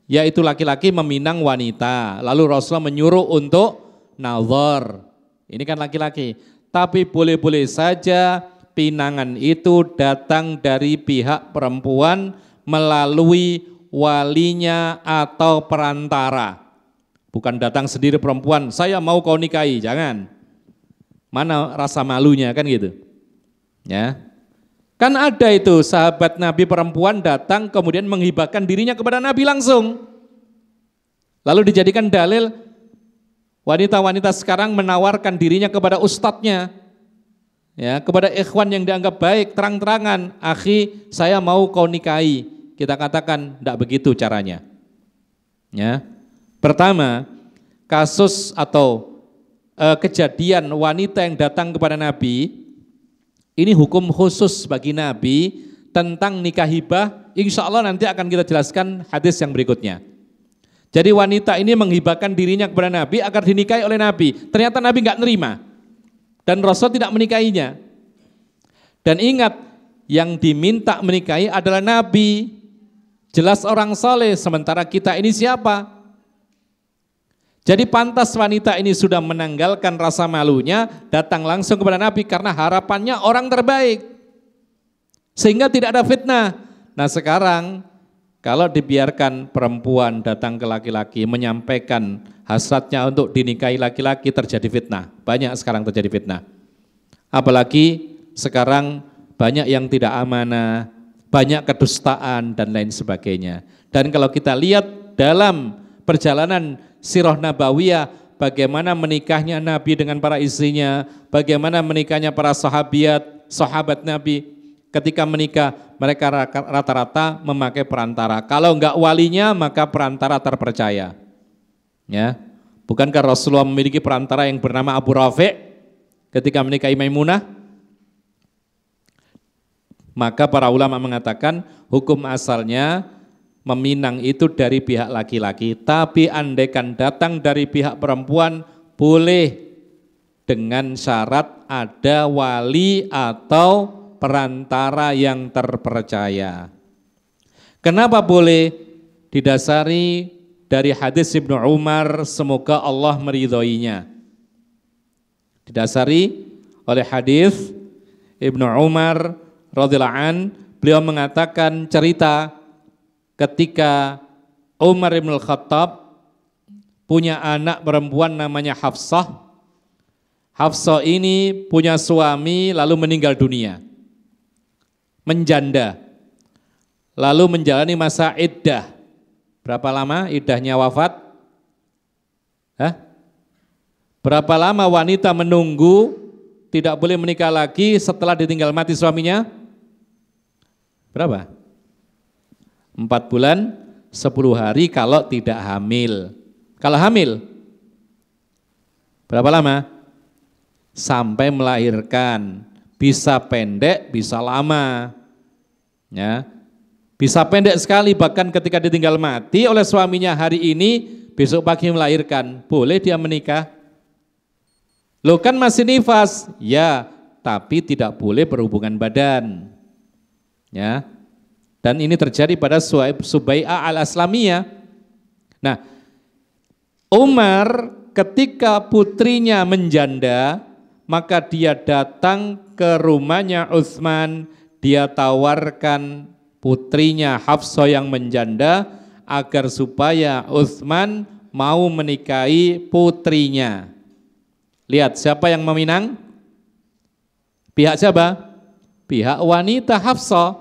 yaitu laki-laki meminang wanita. Lalu Rasulullah menyuruh untuk nazar. Ini kan laki-laki. Tapi boleh-boleh saja pinangan itu datang dari pihak perempuan melalui walinya atau perantara. Bukan datang sendiri perempuan, saya mau kau nikahi, jangan. Mana rasa malunya kan gitu. Ya. Kan ada itu sahabat Nabi perempuan datang kemudian menghibahkan dirinya kepada Nabi langsung. Lalu dijadikan dalil wanita-wanita sekarang menawarkan dirinya kepada ustadznya ya kepada ikhwan yang dianggap baik terang-terangan akhi saya mau kau nikahi kita katakan tidak begitu caranya ya pertama kasus atau e, kejadian wanita yang datang kepada nabi ini hukum khusus bagi nabi tentang nikah hibah insya Allah nanti akan kita jelaskan hadis yang berikutnya jadi wanita ini menghibahkan dirinya kepada Nabi agar dinikahi oleh Nabi. Ternyata Nabi nggak nerima dan Rasul tidak menikahinya. Dan ingat, yang diminta menikahi adalah Nabi. Jelas orang soleh, sementara kita ini siapa? Jadi pantas wanita ini sudah menanggalkan rasa malunya, datang langsung kepada Nabi karena harapannya orang terbaik. Sehingga tidak ada fitnah. Nah sekarang kalau dibiarkan perempuan datang ke laki-laki menyampaikan hasratnya untuk dinikahi laki-laki terjadi fitnah. Banyak sekarang terjadi fitnah. Apalagi sekarang banyak yang tidak amanah, banyak kedustaan dan lain sebagainya. Dan kalau kita lihat dalam perjalanan Sirah Nabawiyah bagaimana menikahnya Nabi dengan para istrinya, bagaimana menikahnya para sahabiat, sahabat Nabi, Ketika menikah mereka rata-rata memakai perantara. Kalau enggak walinya maka perantara terpercaya. Ya. Bukankah Rasulullah memiliki perantara yang bernama Abu Rafi' ketika menikahi Maimunah? Maka para ulama mengatakan hukum asalnya meminang itu dari pihak laki-laki, tapi andaikan datang dari pihak perempuan boleh dengan syarat ada wali atau perantara yang terpercaya. Kenapa boleh? Didasari dari hadis Ibnu Umar, semoga Allah meridhoinya. Didasari oleh hadis Ibnu Umar radhiyallahu an, beliau mengatakan cerita ketika Umar bin Khattab punya anak perempuan namanya Hafsah. Hafsah ini punya suami lalu meninggal dunia menjanda. Lalu menjalani masa iddah. Berapa lama iddahnya wafat? Hah? Berapa lama wanita menunggu tidak boleh menikah lagi setelah ditinggal mati suaminya? Berapa? Empat bulan, sepuluh hari kalau tidak hamil. Kalau hamil, berapa lama? Sampai melahirkan, bisa pendek, bisa lama. Ya. Bisa pendek sekali bahkan ketika ditinggal mati oleh suaminya hari ini, besok pagi melahirkan, boleh dia menikah? Lo kan masih nifas. Ya, tapi tidak boleh berhubungan badan. Ya. Dan ini terjadi pada Subai'a al-Aslamiyah. Nah, Umar ketika putrinya menjanda, maka dia datang ke rumahnya Utsman dia tawarkan putrinya Hafsa yang menjanda agar supaya Uthman mau menikahi putrinya. Lihat siapa yang meminang? Pihak siapa? Pihak wanita Hafsa.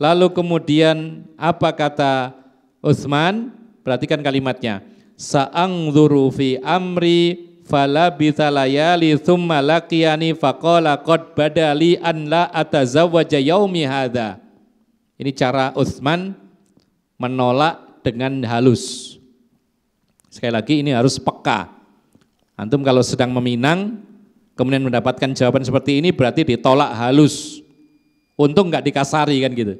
Lalu kemudian apa kata Uthman? Perhatikan kalimatnya. Sa'ang fi amri fala bithalayali thumma laqiyani faqala qad badali an la atazawwaja yaumi hadha. Ini cara Utsman menolak dengan halus. Sekali lagi ini harus peka. Antum kalau sedang meminang kemudian mendapatkan jawaban seperti ini berarti ditolak halus. Untung nggak dikasari kan gitu.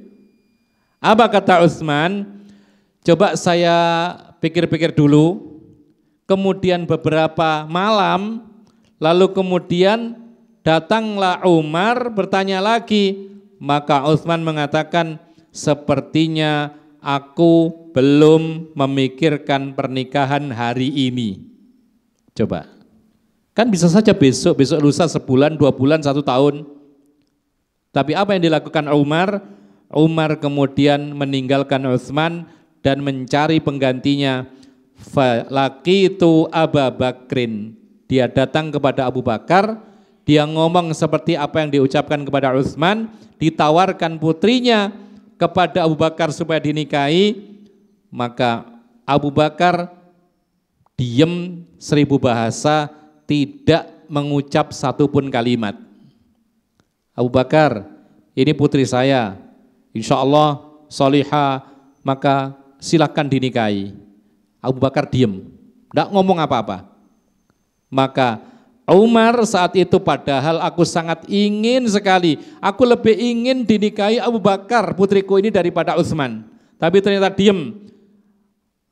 Apa kata Utsman? Coba saya pikir-pikir dulu, kemudian beberapa malam, lalu kemudian datanglah Umar bertanya lagi, maka Utsman mengatakan, sepertinya aku belum memikirkan pernikahan hari ini. Coba, kan bisa saja besok, besok lusa sebulan, dua bulan, satu tahun. Tapi apa yang dilakukan Umar? Umar kemudian meninggalkan Utsman dan mencari penggantinya Falakitu Aba Bakrin. Dia datang kepada Abu Bakar, dia ngomong seperti apa yang diucapkan kepada Utsman, ditawarkan putrinya kepada Abu Bakar supaya dinikahi, maka Abu Bakar diem seribu bahasa, tidak mengucap satupun kalimat. Abu Bakar, ini putri saya, insya Allah soliha, maka silahkan dinikahi. Abu Bakar diem, tidak ngomong apa-apa. Maka Umar saat itu padahal aku sangat ingin sekali, aku lebih ingin dinikahi Abu Bakar putriku ini daripada Utsman. Tapi ternyata diem.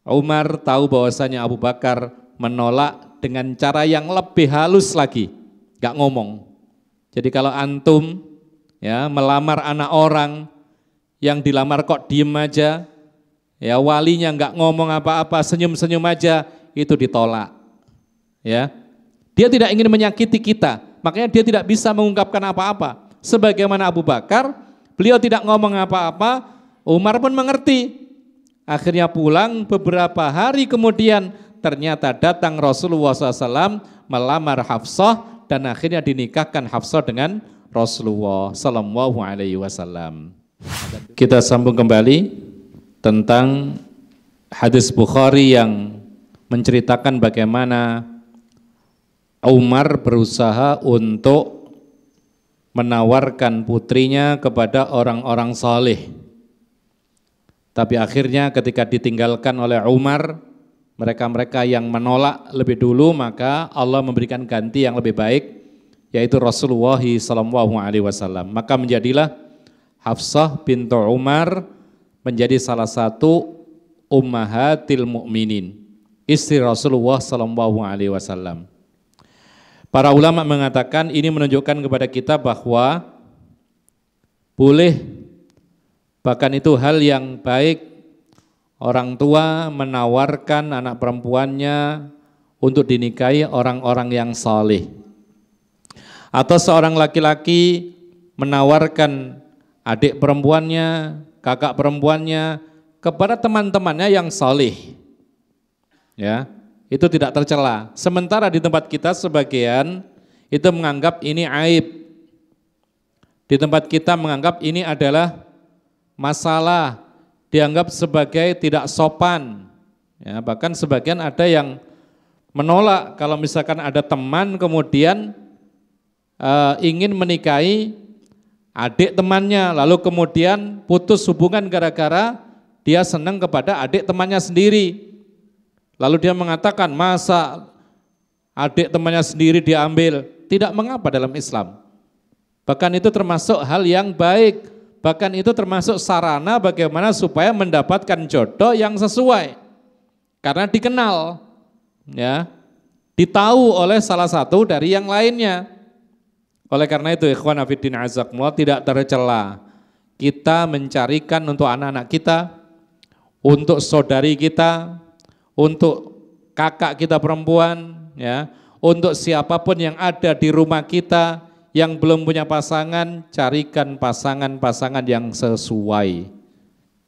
Umar tahu bahwasanya Abu Bakar menolak dengan cara yang lebih halus lagi, nggak ngomong. Jadi kalau antum ya melamar anak orang yang dilamar kok diem aja, Ya walinya nggak ngomong apa-apa, senyum-senyum aja itu ditolak. Ya, dia tidak ingin menyakiti kita, makanya dia tidak bisa mengungkapkan apa-apa. Sebagaimana Abu Bakar, beliau tidak ngomong apa-apa. Umar pun mengerti. Akhirnya pulang beberapa hari kemudian ternyata datang Rasulullah SAW melamar Hafsah dan akhirnya dinikahkan Hafsah dengan Rasulullah Sallallahu Alaihi Wasallam. Kita sambung kembali tentang hadis Bukhari yang menceritakan bagaimana Umar berusaha untuk menawarkan putrinya kepada orang-orang saleh. Tapi akhirnya ketika ditinggalkan oleh Umar, mereka-mereka yang menolak lebih dulu maka Allah memberikan ganti yang lebih baik yaitu Rasulullah SAW. Maka menjadilah Hafsah pintu Umar menjadi salah satu ummahatil mukminin, istri Rasulullah sallallahu alaihi wasallam. Para ulama mengatakan ini menunjukkan kepada kita bahwa boleh bahkan itu hal yang baik orang tua menawarkan anak perempuannya untuk dinikahi orang-orang yang saleh. Atau seorang laki-laki menawarkan adik perempuannya kakak perempuannya, kepada teman-temannya yang salih. Ya, itu tidak tercela. Sementara di tempat kita sebagian itu menganggap ini aib. Di tempat kita menganggap ini adalah masalah, dianggap sebagai tidak sopan. Ya, bahkan sebagian ada yang menolak kalau misalkan ada teman kemudian uh, ingin menikahi adik temannya, lalu kemudian putus hubungan gara-gara dia senang kepada adik temannya sendiri. Lalu dia mengatakan, masa adik temannya sendiri diambil? Tidak mengapa dalam Islam. Bahkan itu termasuk hal yang baik. Bahkan itu termasuk sarana bagaimana supaya mendapatkan jodoh yang sesuai. Karena dikenal, ya, ditahu oleh salah satu dari yang lainnya. Oleh karena itu ikhwan afidin azakumullah tidak tercela kita mencarikan untuk anak-anak kita, untuk saudari kita, untuk kakak kita perempuan, ya, untuk siapapun yang ada di rumah kita yang belum punya pasangan, carikan pasangan-pasangan yang sesuai.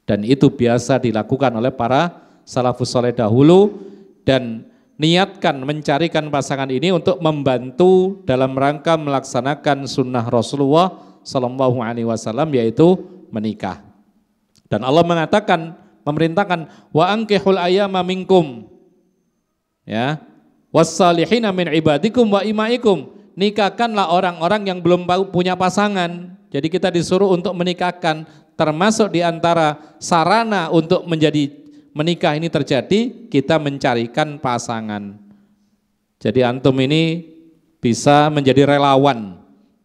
Dan itu biasa dilakukan oleh para salafus soleh dahulu dan niatkan mencarikan pasangan ini untuk membantu dalam rangka melaksanakan sunnah Rasulullah Sallallahu Alaihi Wasallam yaitu menikah. Dan Allah mengatakan, memerintahkan wa angkihul ayama minkum ya wasalihin amin ibadikum wa imaikum nikahkanlah orang-orang yang belum punya pasangan jadi kita disuruh untuk menikahkan termasuk diantara sarana untuk menjadi menikah ini terjadi, kita mencarikan pasangan. Jadi antum ini bisa menjadi relawan.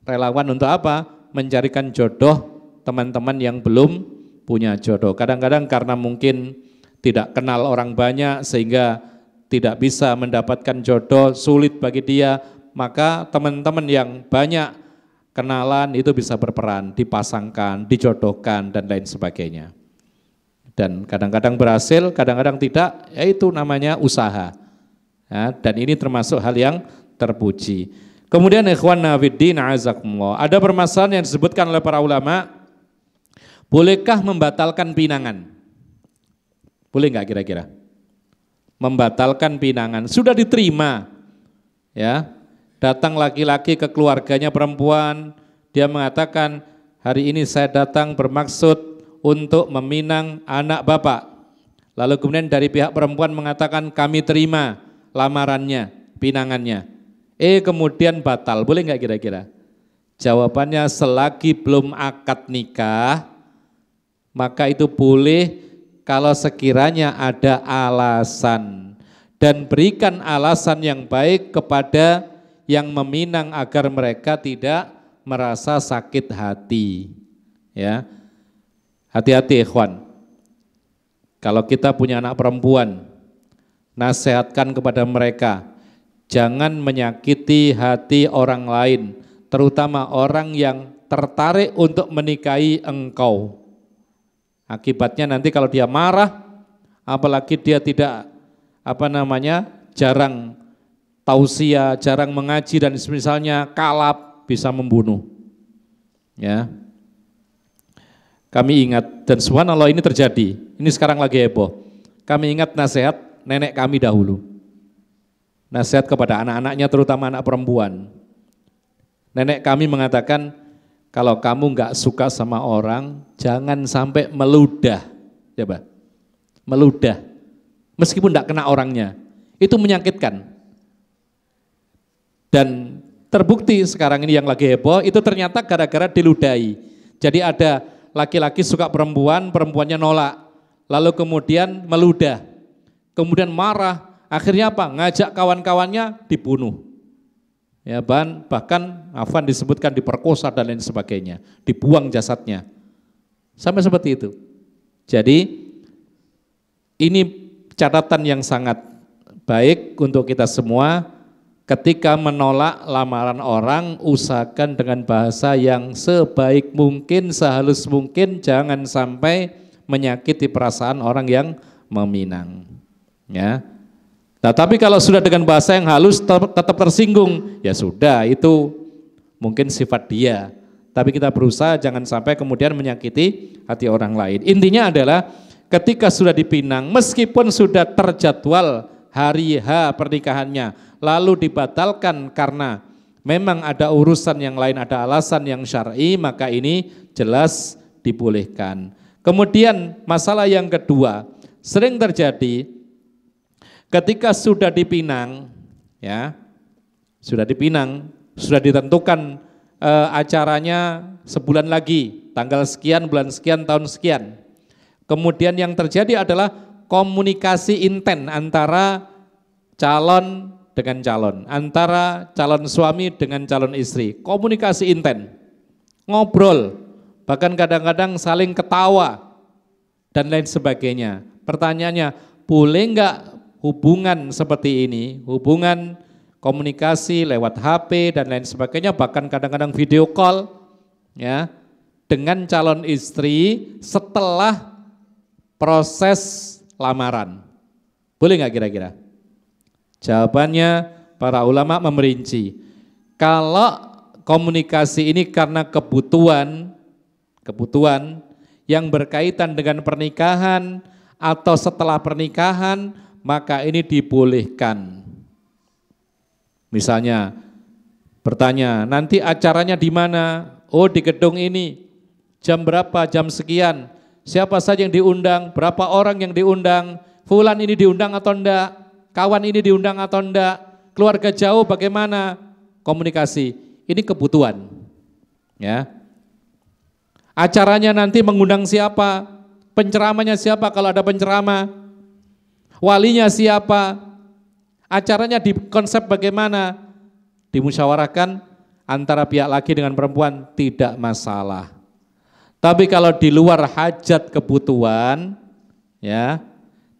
Relawan untuk apa? Mencarikan jodoh teman-teman yang belum punya jodoh. Kadang-kadang karena mungkin tidak kenal orang banyak sehingga tidak bisa mendapatkan jodoh, sulit bagi dia, maka teman-teman yang banyak kenalan itu bisa berperan, dipasangkan, dijodohkan dan lain sebagainya dan kadang-kadang berhasil, kadang-kadang tidak, yaitu namanya usaha. Ya, dan ini termasuk hal yang terpuji. Kemudian ikhwan nafiddin azakumullah. Ada permasalahan yang disebutkan oleh para ulama, bolehkah membatalkan pinangan? Boleh nggak kira-kira? Membatalkan pinangan. Sudah diterima. Ya. Datang laki-laki ke keluarganya perempuan, dia mengatakan, "Hari ini saya datang bermaksud untuk meminang anak bapak. Lalu kemudian dari pihak perempuan mengatakan kami terima lamarannya, pinangannya. Eh kemudian batal, boleh nggak kira-kira? Jawabannya selagi belum akad nikah, maka itu boleh kalau sekiranya ada alasan. Dan berikan alasan yang baik kepada yang meminang agar mereka tidak merasa sakit hati. Ya, Hati-hati ikhwan. Kalau kita punya anak perempuan, nasihatkan kepada mereka, jangan menyakiti hati orang lain, terutama orang yang tertarik untuk menikahi engkau. Akibatnya nanti kalau dia marah, apalagi dia tidak apa namanya jarang tausia, jarang mengaji dan misalnya kalap bisa membunuh. Ya, kami ingat, dan subhanallah ini terjadi, ini sekarang lagi heboh. Kami ingat nasihat nenek kami dahulu. Nasihat kepada anak-anaknya terutama anak perempuan. Nenek kami mengatakan, kalau kamu nggak suka sama orang, jangan sampai meludah. Coba, meludah. Meskipun nggak kena orangnya, itu menyakitkan. Dan terbukti sekarang ini yang lagi heboh itu ternyata gara-gara diludahi. Jadi ada laki-laki suka perempuan, perempuannya nolak. Lalu kemudian meludah. Kemudian marah, akhirnya apa? Ngajak kawan-kawannya dibunuh. Ya, ban, bahkan Afan disebutkan diperkosa dan lain sebagainya, dibuang jasadnya. Sampai seperti itu. Jadi ini catatan yang sangat baik untuk kita semua Ketika menolak lamaran orang, usahakan dengan bahasa yang sebaik mungkin, sehalus mungkin, jangan sampai menyakiti perasaan orang yang meminang. Ya. Nah, tapi kalau sudah dengan bahasa yang halus tetap tersinggung, ya sudah itu mungkin sifat dia. Tapi kita berusaha jangan sampai kemudian menyakiti hati orang lain. Intinya adalah ketika sudah dipinang, meskipun sudah terjadwal hari H pernikahannya, lalu dibatalkan karena memang ada urusan yang lain, ada alasan yang syar'i, maka ini jelas dibolehkan. Kemudian masalah yang kedua, sering terjadi ketika sudah dipinang ya, sudah dipinang, sudah ditentukan e, acaranya sebulan lagi, tanggal sekian, bulan sekian, tahun sekian. Kemudian yang terjadi adalah komunikasi intent antara calon dengan calon, antara calon suami dengan calon istri. Komunikasi inten, ngobrol, bahkan kadang-kadang saling ketawa dan lain sebagainya. Pertanyaannya, boleh nggak hubungan seperti ini, hubungan komunikasi lewat HP dan lain sebagainya, bahkan kadang-kadang video call, ya, dengan calon istri setelah proses lamaran. Boleh nggak kira-kira? Jawabannya para ulama memerinci. Kalau komunikasi ini karena kebutuhan, kebutuhan yang berkaitan dengan pernikahan atau setelah pernikahan, maka ini dibolehkan. Misalnya bertanya, nanti acaranya di mana? Oh di gedung ini, jam berapa, jam sekian, siapa saja yang diundang, berapa orang yang diundang, fulan ini diundang atau enggak, kawan ini diundang atau enggak, keluarga jauh bagaimana komunikasi. Ini kebutuhan. Ya. Acaranya nanti mengundang siapa, penceramanya siapa kalau ada pencerama, walinya siapa, acaranya di konsep bagaimana, dimusyawarahkan antara pihak laki dengan perempuan tidak masalah. Tapi kalau di luar hajat kebutuhan, ya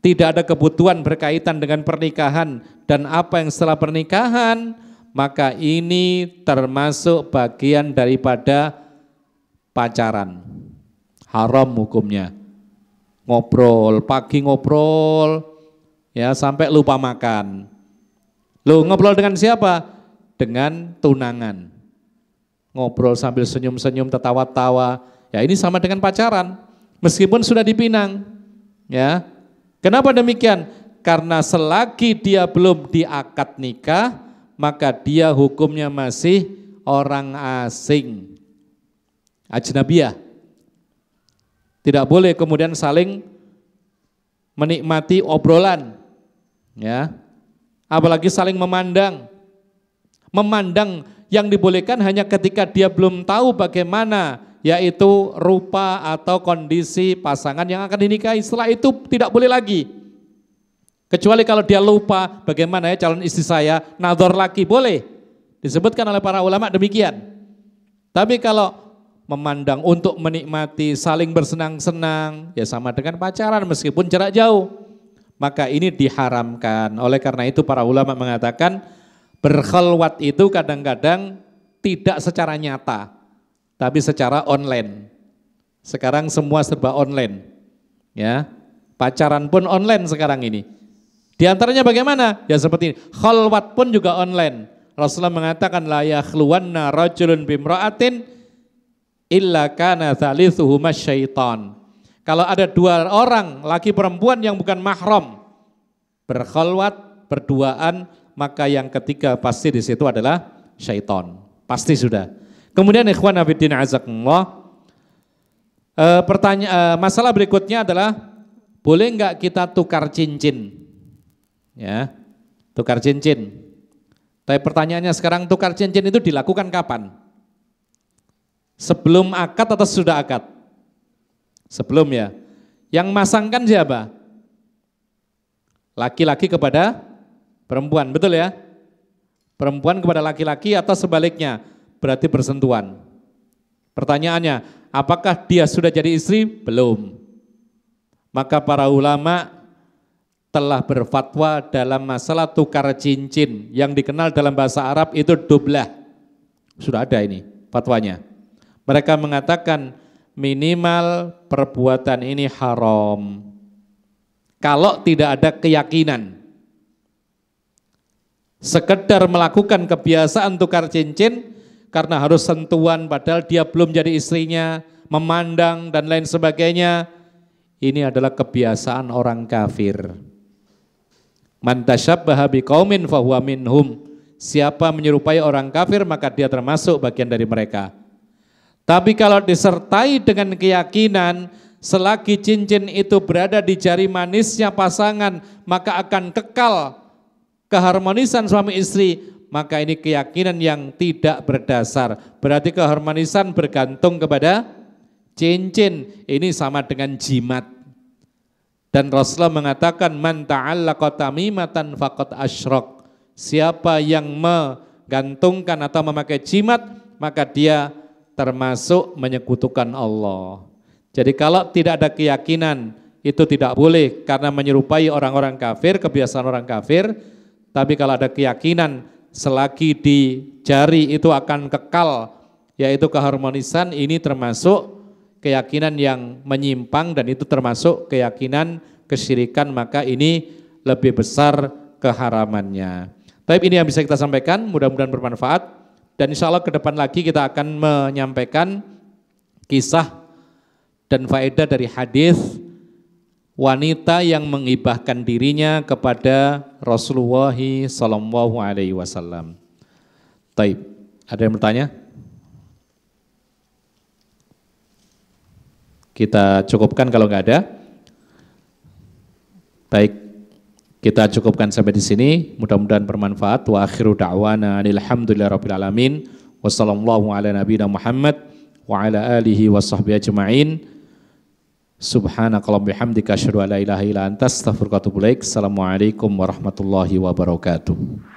tidak ada kebutuhan berkaitan dengan pernikahan dan apa yang setelah pernikahan, maka ini termasuk bagian daripada pacaran. Haram hukumnya. Ngobrol, pagi ngobrol, ya sampai lupa makan. Lu ngobrol dengan siapa? Dengan tunangan. Ngobrol sambil senyum-senyum, tertawa-tawa. Ya ini sama dengan pacaran. Meskipun sudah dipinang, ya Kenapa demikian? Karena selagi dia belum diakad nikah, maka dia hukumnya masih orang asing. Ajnabiyah. Tidak boleh kemudian saling menikmati obrolan. Ya. Apalagi saling memandang. Memandang yang dibolehkan hanya ketika dia belum tahu bagaimana yaitu rupa atau kondisi pasangan yang akan dinikahi. Setelah itu tidak boleh lagi. Kecuali kalau dia lupa bagaimana ya calon istri saya, nador lagi boleh. Disebutkan oleh para ulama demikian. Tapi kalau memandang untuk menikmati saling bersenang-senang, ya sama dengan pacaran meskipun jarak jauh. Maka ini diharamkan. Oleh karena itu para ulama mengatakan berkhalwat itu kadang-kadang tidak secara nyata, tapi secara online. Sekarang semua serba online. Ya. Pacaran pun online sekarang ini. Di antaranya bagaimana? Ya seperti ini. Khalwat pun juga online. Rasulullah mengatakan la yakhluwanna rajulun bimra'atin illa kana thalithuhuma syaitan. Kalau ada dua orang laki perempuan yang bukan mahram berkholwat berduaan maka yang ketiga pasti di situ adalah syaitan. Pasti sudah. Kemudian ikhwan abidin azakumullah. E, eh, pertanyaan e, eh, masalah berikutnya adalah boleh nggak kita tukar cincin? Ya, tukar cincin. Tapi pertanyaannya sekarang tukar cincin itu dilakukan kapan? Sebelum akad atau sudah akad? Sebelum ya. Yang masangkan siapa? Laki-laki kepada perempuan, betul ya? Perempuan kepada laki-laki atau sebaliknya? berarti bersentuhan. Pertanyaannya, apakah dia sudah jadi istri? Belum. Maka para ulama telah berfatwa dalam masalah tukar cincin yang dikenal dalam bahasa Arab itu dublah Sudah ada ini fatwanya. Mereka mengatakan minimal perbuatan ini haram. Kalau tidak ada keyakinan. Sekedar melakukan kebiasaan tukar cincin karena harus sentuhan padahal dia belum jadi istrinya, memandang dan lain sebagainya. Ini adalah kebiasaan orang kafir. Man tashabbaha biqaumin fahuwa minhum. Siapa menyerupai orang kafir maka dia termasuk bagian dari mereka. Tapi kalau disertai dengan keyakinan selagi cincin itu berada di jari manisnya pasangan maka akan kekal keharmonisan suami istri maka ini keyakinan yang tidak berdasar. Berarti keharmonisan bergantung kepada cincin. Ini sama dengan jimat. Dan Rasulullah mengatakan man ta'allaqa tamimatan faqat ashrok. Siapa yang menggantungkan atau memakai jimat, maka dia termasuk menyekutukan Allah. Jadi kalau tidak ada keyakinan itu tidak boleh karena menyerupai orang-orang kafir, kebiasaan orang kafir. Tapi kalau ada keyakinan selagi di jari itu akan kekal yaitu keharmonisan ini termasuk keyakinan yang menyimpang dan itu termasuk keyakinan kesyirikan maka ini lebih besar keharamannya. Tapi ini yang bisa kita sampaikan, mudah-mudahan bermanfaat dan insya Allah ke depan lagi kita akan menyampaikan kisah dan faedah dari hadis wanita yang mengibahkan dirinya kepada Rasulullah Sallallahu Alaihi Wasallam. Taib, ada yang bertanya? Kita cukupkan kalau nggak ada. Baik, kita cukupkan sampai di sini. Mudah-mudahan bermanfaat. Wa akhiru da'wana alhamdulillahirabbil alamin. Wassalamualaikum warahmatullahi wabarakatuh. wa ala alihi washabbihi ajmain. Subhanakallah bihamdika asyhadu la ilaha illa antas astaghfiruka wa Assalamualaikum warahmatullahi wabarakatuh.